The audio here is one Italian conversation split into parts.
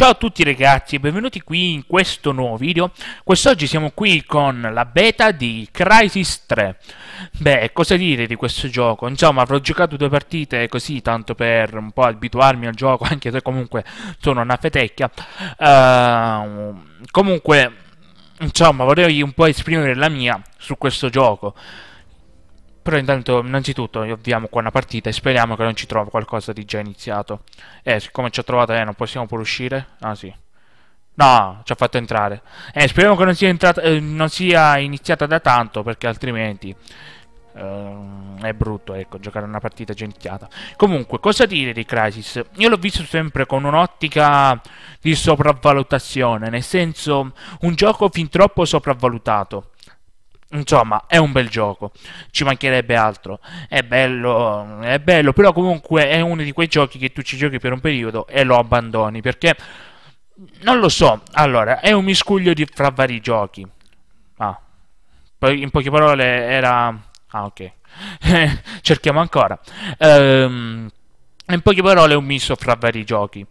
Ciao a tutti ragazzi e benvenuti qui in questo nuovo video. Quest'oggi siamo qui con la beta di Crisis 3. Beh, cosa dire di questo gioco? Insomma, avrò giocato due partite così, tanto per un po' abituarmi al gioco, anche se comunque sono una fetecchia. Uh, comunque, insomma, vorrei un po' esprimere la mia su questo gioco. Però intanto, innanzitutto, avviamo qua una partita e speriamo che non ci trovi qualcosa di già iniziato. Eh, siccome ci ha trovato, eh, non possiamo pure uscire? Ah, sì. No, ci ha fatto entrare. Eh, speriamo che non sia, entrata, eh, non sia iniziata da tanto, perché altrimenti... Uh, è brutto, ecco, giocare una partita già Comunque, cosa dire di Crisis? Io l'ho visto sempre con un'ottica di sopravvalutazione, nel senso un gioco fin troppo sopravvalutato. Insomma, è un bel gioco, ci mancherebbe altro. È bello, è bello, però comunque è uno di quei giochi che tu ci giochi per un periodo e lo abbandoni perché non lo so. Allora, è un miscuglio di, fra vari giochi. Ah, poi in poche parole era. Ah, ok. Cerchiamo ancora. Ehm, in poche parole è un misto fra vari giochi.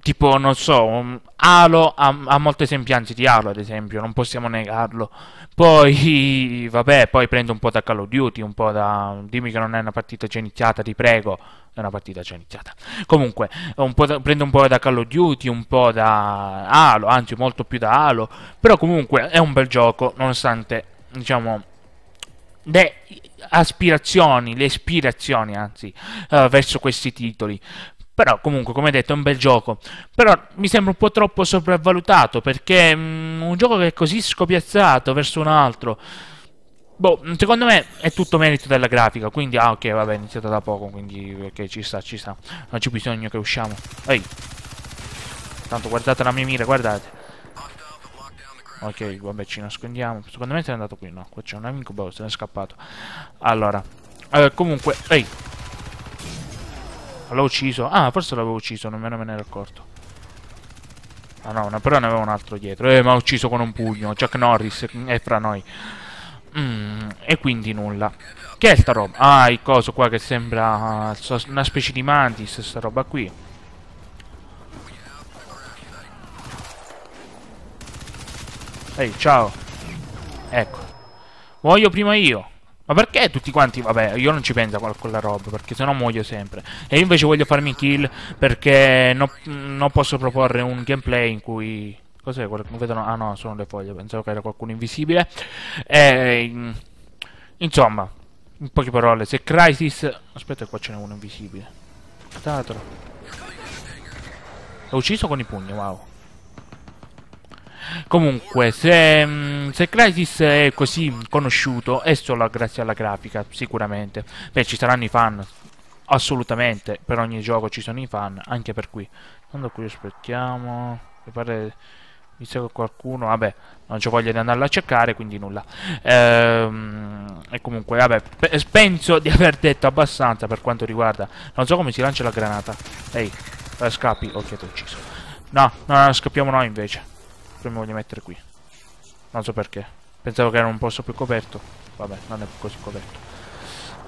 Tipo, non so, Halo ha, ha molte sembianze di Halo, ad esempio, non possiamo negarlo. Poi, vabbè, poi prendo un po' da Call of Duty, un po' da... Dimmi che non è una partita già iniziata, ti prego. È una partita già iniziata. Comunque, un da, prendo un po' da Call of Duty, un po' da Halo, anzi molto più da Halo. Però comunque è un bel gioco, nonostante, diciamo, le aspirazioni, le ispirazioni anzi, uh, verso questi titoli. Però comunque, come detto, è un bel gioco. Però mi sembra un po' troppo sopravvalutato perché mh, mm, un gioco che è così scopiazzato verso un altro. Boh, mm, secondo me è tutto merito della grafica, quindi... Ah, ok, vabbè, è iniziata da poco, quindi... Ok, ci sta, ci sta. Non c'è bisogno che usciamo. Ehi! Tanto guardate la mia mira, guardate. Ok, vabbè, ci nascondiamo. Secondo me se n'è andato qui, no? Qua c'è un amico, boh, se è scappato. Allora, eh, comunque... Ehi! L'ho ucciso. Ah, forse l'avevo ucciso, nemmeno me ne ero accorto. Ah no, no, però ne avevo un altro dietro. Eh, ma ha ucciso con un pugno. Jack Norris mm, è fra noi. Mm, e quindi nulla. Che è sta roba? Ah, il coso qua che sembra ah, una specie di mantis, sta roba qui. Ehi, hey, ciao. Ecco. Voglio prima io. Ma perché tutti quanti? Vabbè, io non ci penso a quella roba, perché sennò muoio sempre. E io invece voglio farmi kill perché non posso proporre un gameplay in cui... Cos'è? Vedono... Ah no, sono le foglie, pensavo che era qualcuno invisibile. E... Insomma, in poche parole, se Crisis... Aspetta, qua ce n'è uno invisibile. Datelo. L'ho ucciso con i pugni, wow. Comunque, se mm, Mm, se Crysis è così conosciuto è solo grazie alla grafica, sicuramente. Beh, ci saranno i fan, assolutamente, per ogni gioco ci sono i fan, anche per qui. Quando qui aspettiamo, mi pare... Mi segue qualcuno, vabbè, non c'ho voglia di andarlo a cercare, quindi nulla. Ehm, e comunque, vabbè, penso di aver detto abbastanza per quanto riguarda... Non so come si lancia la granata. Ehi, eh, scappi. Ok, ti ho ucciso. No, no, no, scappiamo noi invece. Prima voglio mettere qui. Non so perché. Pensavo che era un posto più coperto. Vabbè, non è così coperto.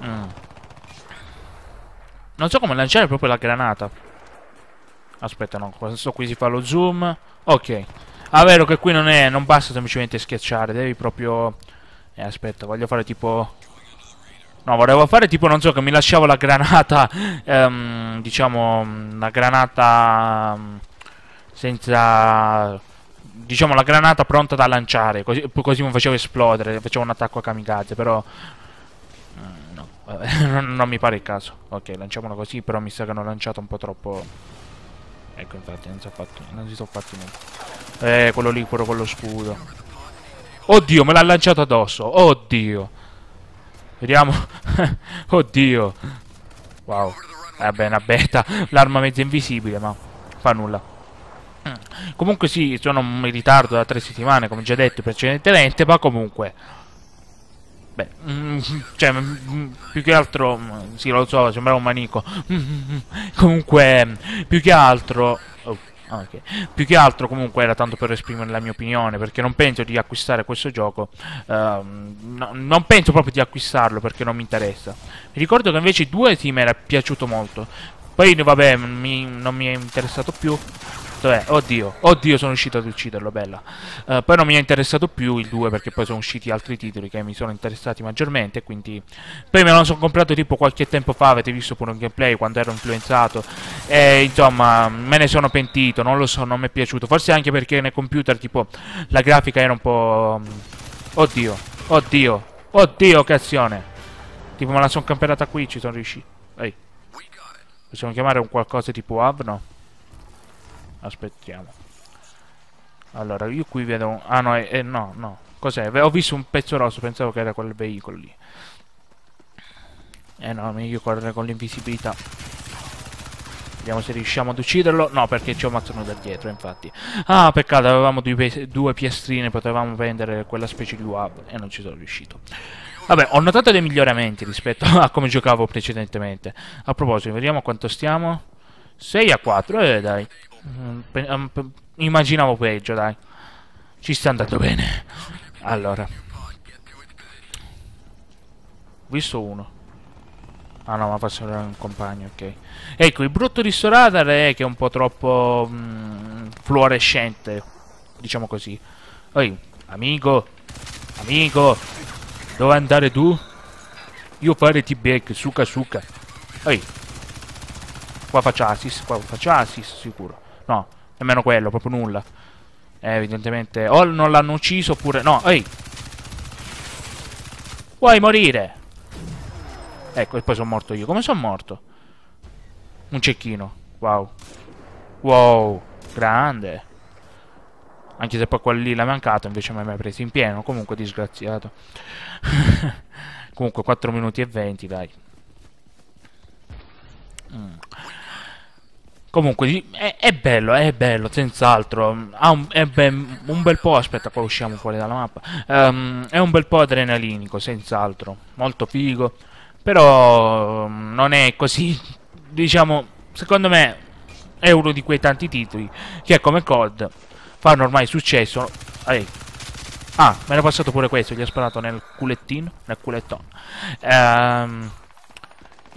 Mm. Non so come lanciare proprio la granata. Aspetta, no. Questo qui si fa lo zoom. Ok. Ah, vero che qui non è... Non basta semplicemente schiacciare. Devi proprio... Eh, aspetta, voglio fare tipo... No, volevo fare tipo, non so, che mi lasciavo la granata... Ehm, diciamo, la granata... Mm, senza diciamo la granata pronta da lanciare così, così mi facevo esplodere facevo un attacco a kamikaze però mm, no non, non, mi pare il caso ok lanciamola così però mi sa che hanno lanciato un po' troppo ecco infatti non si, fatto, non si sono fatti niente eh quello lì quello con lo scudo oddio me l'ha lanciato addosso oddio vediamo oddio wow vabbè una beta l'arma mezza invisibile ma fa nulla Comunque sì, sono in ritardo da tre settimane, come già detto precedentemente, ma comunque... Beh, mm, cioè, mm, mm, più che altro... Sì, lo so, sembra un manico. comunque, più che altro... Oh, ah, okay. Più che altro comunque era tanto per esprimere la mia opinione perché non penso di acquistare questo gioco, uh, no, non penso proprio di acquistarlo perché non mi interessa. Mi ricordo che invece 2 sì mi era piaciuto molto, poi vabbè mi, non mi è interessato più, Dov'è? Oddio, oddio sono riuscito ad ucciderlo, bella. Uh, poi non mi è interessato più il 2 perché poi sono usciti altri titoli che mi sono interessati maggiormente, quindi... Poi me lo sono comprato tipo qualche tempo fa, avete visto pure un gameplay quando ero influenzato. E insomma, me ne sono pentito, non lo so, non mi è piaciuto. Forse anche perché nel computer tipo la grafica era un po'... Mm, oddio, oddio, oddio occasione. Tipo me la sono camperata qui, ci sono riusciti. Ehi. Possiamo chiamare un qualcosa tipo Avno? Aspettiamo. Allora, io qui vedo un... Ah, no, è, no, no. Cos'è? Ho visto un pezzo rosso, pensavo che era quel veicolo lì. Eh no, meglio correre con l'invisibilità. Vediamo se riusciamo ad ucciderlo. No, perché ci ho ammazzato da dietro, infatti. Ah, peccato, avevamo due, due piastrine, potevamo vendere quella specie di wab e non ci sono riuscito. Vabbè, ho notato dei miglioramenti rispetto a come giocavo precedentemente. A proposito, vediamo quanto stiamo. 6 a 4, eh dai. Mm, mm, immaginavo peggio, dai. Ci sta andando bene. Allora. Visto uno. Ah no, ma faccio un compagno, ok. Ecco, il brutto di sto è che è un po' troppo mh, mm, fluorescente. Diciamo così. Ehi, amico. Amico. Dove andare tu? Io fare ti becco, suca suca. Ehi, qua faccia assist, qua faccia assist, sicuro. No, nemmeno quello, proprio nulla. Eh, evidentemente, o non l'hanno ucciso oppure... No, ehi! Vuoi morire? Ecco, e poi sono morto io. Come sono morto? Un cecchino. Wow. Wow, grande. Anche se poi quello lì l'ha mancato, invece mi ha mai preso in pieno. Comunque, disgraziato. Comunque, 4 minuti e 20, dai. Mm. Comunque è, è, bello, è bello, senz'altro. Ha un, be un, bel po'. Aspetta, qua usciamo fuori dalla mappa. Um, è un bel po' adrenalinico, senz'altro. Molto figo. Però non è così. Diciamo, secondo me è uno di quei tanti titoli che come COD fanno ormai successo. Ehi, Ah, me l'ha passato pure questo, gli ha sparato nel culettino, nel culettone. Ehm,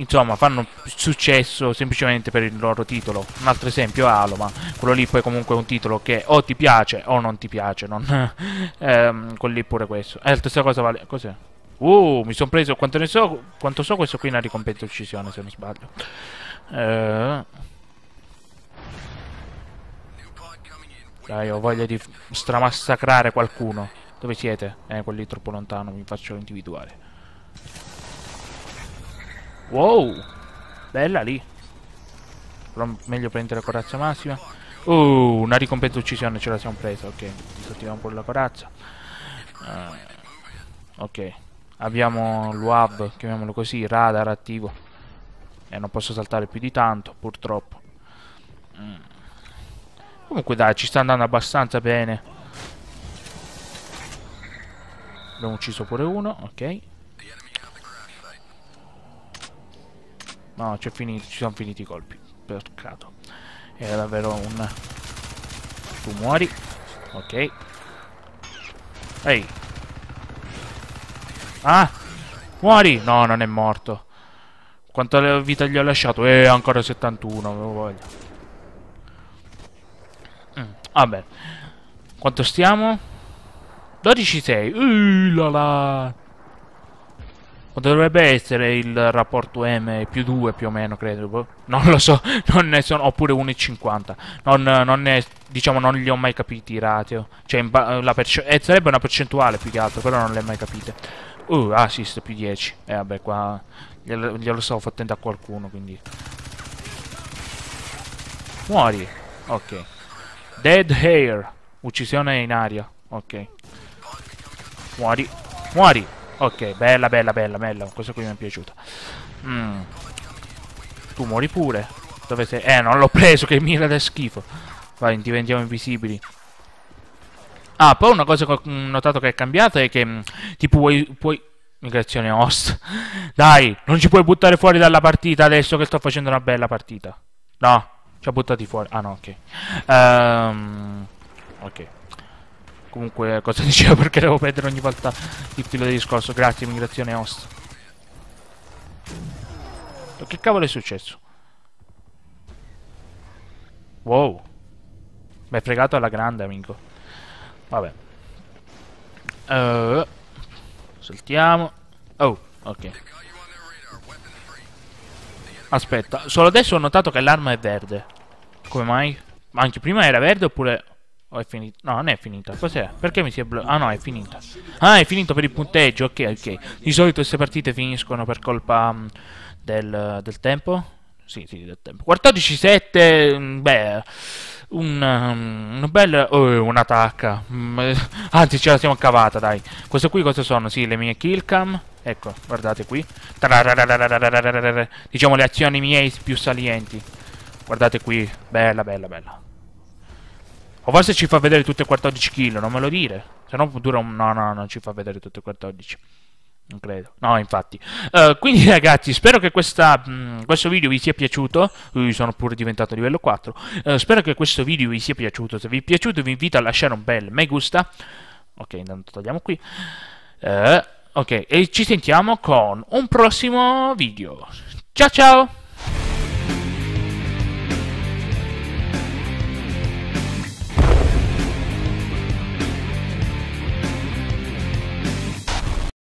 insomma fanno successo semplicemente per il loro titolo un altro esempio è Halo quello lì poi comunque è un titolo che o ti piace o non ti piace non, ehm, quello lì pure questo E eh, la stessa cosa vale cos'è? Uh, mi sono preso quanto ne so quanto so questo qui è una ricompensa uccisione se non sbaglio eh... dai ho voglia di stramassacrare qualcuno dove siete? eh quelli troppo lontano mi faccio individuare Wow! Bella lì. Però meglio prendere la corazza massima. Uh, una ricompensa uccisione ce la siamo presa, ok. Disattiviamo pure la corazza. Uh, ok. Abbiamo l'UAB, chiamiamolo così, radar attivo. E eh, non posso saltare più di tanto, purtroppo. Mm. Comunque dai, ci sta andando abbastanza bene. Abbiamo ucciso pure uno, ok. No, finito, ci sono finiti i colpi. Peccato. Era davvero un... Tu muori. Ok. Ehi. Ah! Muori! No, non è morto. Quanta vita gli ho lasciato? Eh, ancora 71, avevo voglia. Mm, vabbè. Quanto stiamo? 12-6. Uh, la la. O dovrebbe essere il rapporto M più 2 più o meno, credo. Boh. Non lo so, non ne sono, oppure 1,50. Non, non ne, diciamo, non li ho mai capiti i ratio. Oh. Cioè, eh, sarebbe una percentuale più che altro, però non le ho mai capite. Uh, assist ah, più 10. E eh, vabbè, qua glielo, glielo stavo fattendo a qualcuno, quindi... Muori. Ok. Dead Hair. Uccisione in aria. Ok. Muori. Muori. Ok, bella, bella, bella, bella. Questa qui mi è piaciuta. Mm. Tu muori pure. Dove sei? Eh, non l'ho preso, che mira da schifo. Vai, diventiamo invisibili. Ah, poi una cosa che ho notato che è cambiata è che, mm, tipo, puoi... puoi... Migrazione host. Dai, non ci puoi buttare fuori dalla partita adesso che sto facendo una bella partita. No, ci ha buttati fuori. Ah, no, ok. Um, ok. Comunque cosa dicevo perché devo perdere ogni volta il filo del discorso. Grazie, immigrazione host. Che cavolo è successo? Wow. Mi hai fregato alla grande, amico. Vabbè. Uh, saltiamo. Oh, ok. Aspetta, solo adesso ho notato che l'arma è verde. Come mai? Ma anche prima era verde oppure... O è finita? No, non è finita. Cos'è? Perché mi si è bloccato? Ah no, è finita. Ah, è finito per il punteggio. Ok, ok. Di solito queste partite finiscono per colpa mm, del, del, tempo. Sì, sì, del tempo. 14-7. Mm, beh, un, mm, un bel... Oh, un'attacca. Eh, anzi, ce la siamo cavata, dai. Queste qui cosa sono? Sì, le mie kill cam. Ecco, guardate qui. Diciamo le azioni miei più salienti. Guardate qui. Bella, bella, bella. O forse ci fa vedere tutte e 14 kg, non me lo dire. Se no dura un... No, no, non ci fa vedere tutte e 14. Non credo. No, infatti. Uh, quindi ragazzi, spero che questa, mh, questo video vi sia piaciuto. Io sono pure diventato livello 4. Uh, eh, spero che questo video vi sia piaciuto. Se vi è piaciuto vi invito a lasciare un bel me gusta. Ok, intanto togliamo qui. Uh, ok, e ci sentiamo con un prossimo video. Ciao ciao!